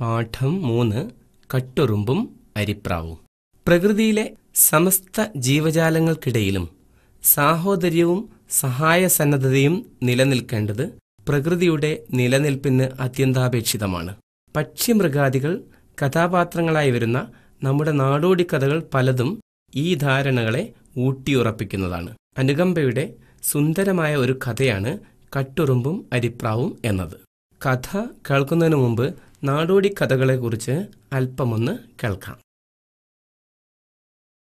പാഠം മൂന്ന് കട്ടുറുമ്പും അരിപ്രാവും പ്രകൃതിയിലെ സമസ്ത ജീവജാലങ്ങൾക്കിടയിലും സാഹോദര്യവും സഹായ സന്നദ്ധതയും നിലനിൽക്കേണ്ടത് പ്രകൃതിയുടെ നിലനിൽപ്പിന് അത്യന്താപേക്ഷിതമാണ് പക്ഷിമൃഗാദികൾ കഥാപാത്രങ്ങളായി വരുന്ന നമ്മുടെ നാടോടി കഥകൾ പലതും ഈ ധാരണകളെ ഊട്ടിയുറപ്പിക്കുന്നതാണ് അനുകമ്പയുടെ സുന്ദരമായ ഒരു കഥയാണ് കട്ടുറുമ്പും അരിപ്രാവും എന്നത് കഥ കേൾക്കുന്നതിന് മുമ്പ് നാടോടി കഥകളെക്കുറിച്ച് അല്പമൊന്ന് കേൾക്കാം